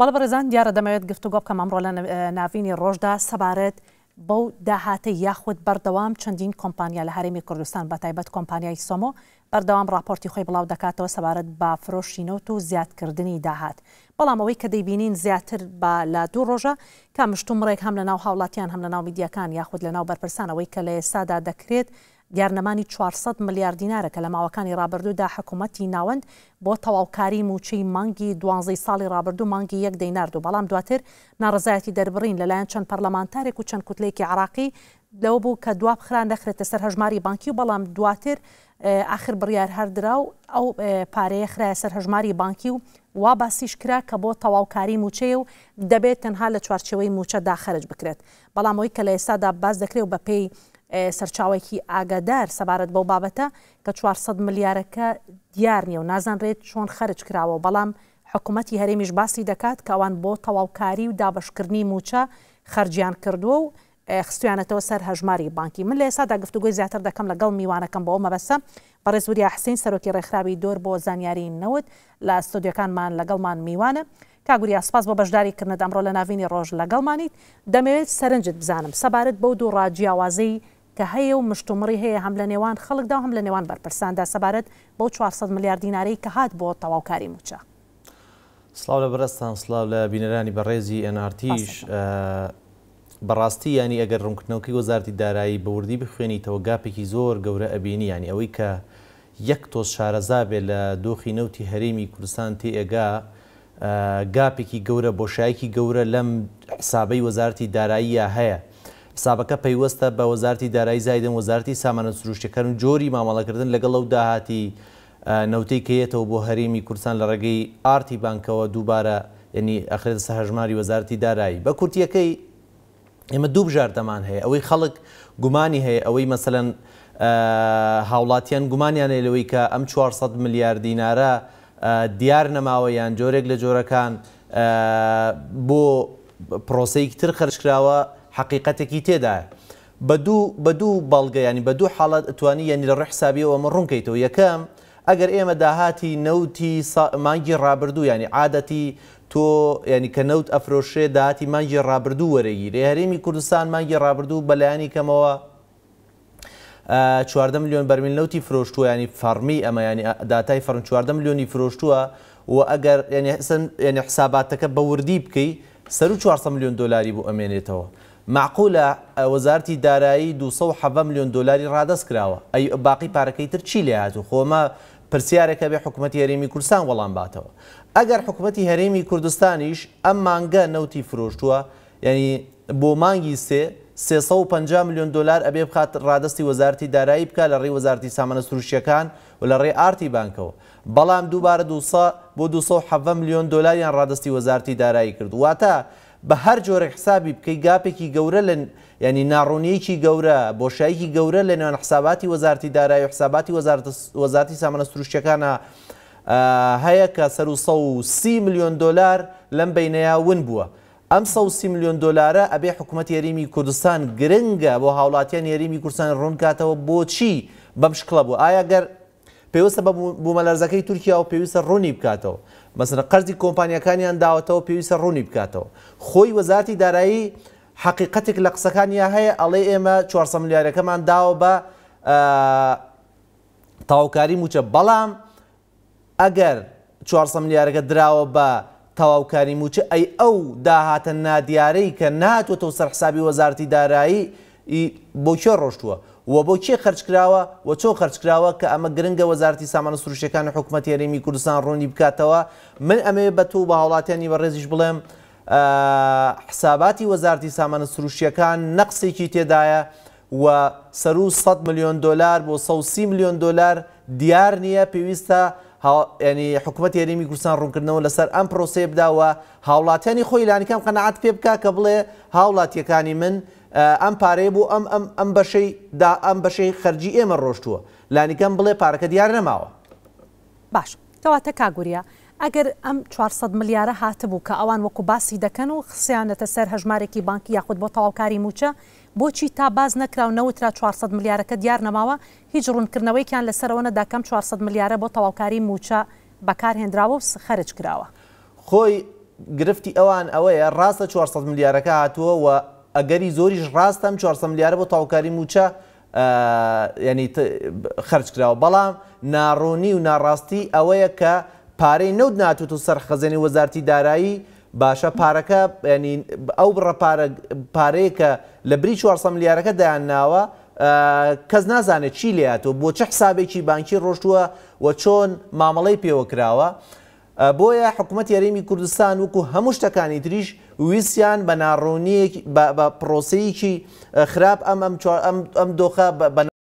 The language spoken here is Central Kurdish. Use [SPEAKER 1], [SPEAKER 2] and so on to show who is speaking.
[SPEAKER 1] بەڵ بەڕێزان دیارە دەمەوێت گفتوگۆ بکەم ئەمڕۆ لە ناوینی ڕۆژدا سەبارەت بەو داهاتە یاخود بەردەوام چەندین کۆمپانیا لە هەرمی کوردستان بە تایبەت کۆمپانیای سۆمۆ بەردەوام راپۆرتی خۆی بڵاو دەکاتەوە سەبارەت با فرۆشینەوت و زیادکردنی داهات بەڵام ئەوەی کە دەیبینین زیاتر بە لە دوو ڕۆژە کە مشتومڕێک هەم لە ناو هاوڵاتیان هەم لە ناو میدیەکان یاخود لە ناو بەرپرسانەوەی کە لە ئێستادا دەکرێت یارنەمانی 400 ملیار دیینارە کە لە ماوەکانی رابرردوودا حکوومەتی ناوەند بۆ تەواوکاری موچەی مانگی دوانزەی ساڵی رابرردوو مانگی یەک دەیناردو بەڵام دواتر ناڕزایەتی دەربڕین لەلایەن چەند پەرلەمانتارێک و چەند کوتلێکی عراقی لەو بوو کە دوابخران دەخرێتە سەر هەژماری بانکی و بەڵام دواتر آخر بڕیار هەردرا و ئەو پارەیە خراە سەر هەژماری بانکی و وا باسیش کرا کە بۆ تەواوکاری موچەیە و دەبێت تەنها لە چوارچەوەی موچە داخەرج بکرێت بەڵامەوەی کە لە ئێستادا باز دەکرێت و بە پێی سەرچاوێکی ئاگادار سەبارەت بەو بابەتە کە 400 ملیارەکە دیار نییە و نازانڕێت چۆن خرج کراوە بەڵام حکوومەتتی هەرێمیش باسی دەکات کەوان بۆ تەواوکاری و دابشکردنی موچە خرجیان کردووە و خستویانەتەوە سەر هەژماری بانکی من لە ێستادا گفتوگوی زیاتر دەکەم لەگەڵ میوانەکەم بۆ مەبەسە بەڕێزوریا حسین سەرۆکی ڕێکخراوی دۆر بۆ زانیاری نەوت لە ستۆدیەکانمان لەگەڵمان میوانە کاگوری ئاسپاس بۆ بەشداری کردنە ئەمڕۆ لە ناوینی ڕۆژ لەگەڵمانیت دەمەوێت سەرنجت بزانم سەبارەت بەو دوو ڕاجیاوازەی کە هەیە و مشتومڕی هەیە هەم لە نێوان خەڵکدا هەم لە نێوان بەرپرساندا سەبارەت بۆ 400 ملیار دینارەی کە هات بۆ تەواوکاری موچە
[SPEAKER 2] سلااو لە بەرستان سلااو لە بینەرانی بەڕێزی ئەنارتیش بەڕاستی ینی ئەگەر ڕوونکردنەوەکی وەزارتی دارایی بەوردی بخوێنیتەوە گاپێکی زۆر گەورە ئەبینی ینی ئەوەی کە یەک تۆز شارەزا بێ لە دۆخی نەوتی هەرێمی کوردستان تێئگا گاپێکی گەورە بۆشایەکی گەورە لەم حسابەی وەزارتی داراییە هەیە. حسابەکە پەیوەستە بە وەزارتی دارایی زایدن وەزارتی سامانە سروشتەکەن و جۆری مامەڵەکردن لەگەڵ ئەو داهاتی نەوتەی کەیەتەوە بۆ هەرێمی کورسان لە ڕێگەی ئارتی بانکەوە دووبارە ینی ئەخرێت سەهژماری وەزارتی دارایی بە کورتیەکەی ئێمە دوو بژاردەمان هەیە ئەوەی خەڵک گومانی هەیە ئەوەی مەسەن هاوڵاتیان گومانیان لەوەی کە ئەم 400 ملیار دینارە دیار نەماوە یان جۆرێک لە جۆرەکان بۆ پرۆسەیەک تر خەرشکراوە حقیقەتێکی تێدایە بە دوو بە دوو بەڵگە ینی بە دوو حاڵات ئەتوانی یعنی لە ڕحسابیەوە ئەمە ڕوونکەیتەوە یەکەم ئەگەر ئێمە داهاتی نەوتی مانگی ڕابردوو ینی عادەتی تۆ ینی کە نەوت ئەفرۆشێ داهاتی مانگی ڕابردوو وەرەگیری هەرێمی کوردستان مانگی ڕابردوو بەلایانی کەمەوە چواردە میلیۆن بەرمیل نەوتی فرۆشتووە ینی فەرمی ئەمە ینی دااتای فەرم چواردە میلیۆنی فرۆشتووە و ئەگەر ینی حساباتەکە بەوردی بکەی سەر و 400 میلیۆن دلاری بوو ئەمێنێتەوە. معقولە وەزارتی دارایی 200 میلیۆن دلاری ڕادەست کراوە ئەی باقی پارەکەی تر چی لە هاتو خۆمە پرسیارێکە بێ حکوومەتتی هەرێمی کوردستان وەڵام باتەوە ئەگەر حکوومەتتی هەرێمی کوردستانیش ئەم مانگە نەوتی فرۆشتووە یعنی بۆ مانگی سێ 350 میلیۆن دلار ئەبێ بخات ڕادستی وەزارتی دارایی بکە لە ڕێی وەزارتی سامانە سروشیەکان و لە ڕێ ئارتی بانکەوە بەڵام دووبارە 200 بۆ 200 میلیۆن دلاریان ڕادستی وەزارتی دارایی کرد واتە بە هەر جۆرە حسابی بکەی گاپێکی گەورە لە ینی ناڕوونیەکی گەورە بۆشایکی گەورە لە نێوان حساباتی وەزارتی دارایی و حساباتی وەزارتی سامانە سروشتەکانە هەیە کە سەر و سی میلیۆن دلار لەم بینەیە ون بووە. ئەم سەسی میلیۆن دلارە ئەبێ حکوومەت یاریمی کوردستان گرنگە بۆ هاوڵاتیان یاریمی کورسان ڕوونکاتەوە بۆچی بەم شکڵە بوو ئایا گەر پێویستە بە بوومەلەرزەکەی تورکیا و پێویستە ڕوونی بکاتەوە مەسنە قەرزی کۆمپانیەکانیان داوەتەوە پێویستە ڕوونی بکاتەوە خۆی وەزارتی دارایی حقیقەتێک لە قسەکانیان هەیە ئەڵێ ئێمە 400 ملیارەکەمان داوە بە تاوکاری موچە بەڵام ئەگەر 400 ملیارەکە دراوە بە تەواوکاری موچە ئەی ئەو داهاتە نادیارەی کە ناتوە تۆ سەرحسابی وەزارتی دارایی بۆچێ ڕۆشتووە و بۆ چێ خرجکراوە و چۆ خرجکراوە کە ئەمە گرنگە وەزارتی سامانە سروشەکان حکوومەت یاریمی کوردستان ڕوونی بکاتەوە من ئەمێ بە تو بە هاوڵاتیانی بەڕێزیش بڵێم حساباتی وەزارتی سامانە سروشیەکان نەقسێکی تێدایە و سەر و 100 میلیۆن دلار بۆ 130 میلیۆن دلار دیار نییە پێویستە ینی حکوومەت هێریمی کوردستان ڕوونکردنەوە لەسەر ئەم پرۆسێ بداوە هاوڵاتیانی خۆی لانیکەم قەنەعات پێ بک کە بڵێ هاوڵاتیەکانی من ئەم پارەیە بوو ئەم ئەم بەشەی دا ئەم بەشەی خەرجی ئێمە ڕۆشتووە لانیکەم بڵێ پارەکە دیار نەماوە
[SPEAKER 1] باش کەواتە کاگوریە ئەگەر ئەم 400 ملیارە هاتبوو کە ئەوان وەکو باسی دەکەن و خسیانەتە سەر هەژمارێکی بانکی یاخود بۆ تەواوکاری موچە بۆچی تا باز نەکراونەوترا 400 ملیارەکە دیار نەماوە هیچ ڕوونکردنەوەیان لەسەرەوە نەداکەم 400 ملیارە بۆ تەواوکاری موچە بەکارهێنراوە و خەرج کراوە
[SPEAKER 2] خۆی گرفتی ئەوان ئەوەیە ڕاستە 400 ملیارەکە هاتووە و ئەگەری زۆریش ڕاستەم 400 ملیارە بۆ تاوکاری موچە ینی خرج کراوە بەڵام ناڕۆنی و ناڕاستی ئەوەیە کە پارەی نەود ناتوت و سەرخەزێنی وەزارتی دارایی باشە پارەکە ینی ئەو بڕە پارەیەکە لە بری 400 ملیارەکە دایان ناوە کەس نازانێت چی لێاتەوە بۆ چە حسابێکی بانکی ڕۆشتووە و چۆن مامەڵەی پێوە کراوە. بۆیە حکوومەت یاریمی کوردستان وکو هەموو شتەکانی تریش ویسیان بە ناڕوونیەک بە پرۆسەیەکی خراپ ئەم ئەم دۆخە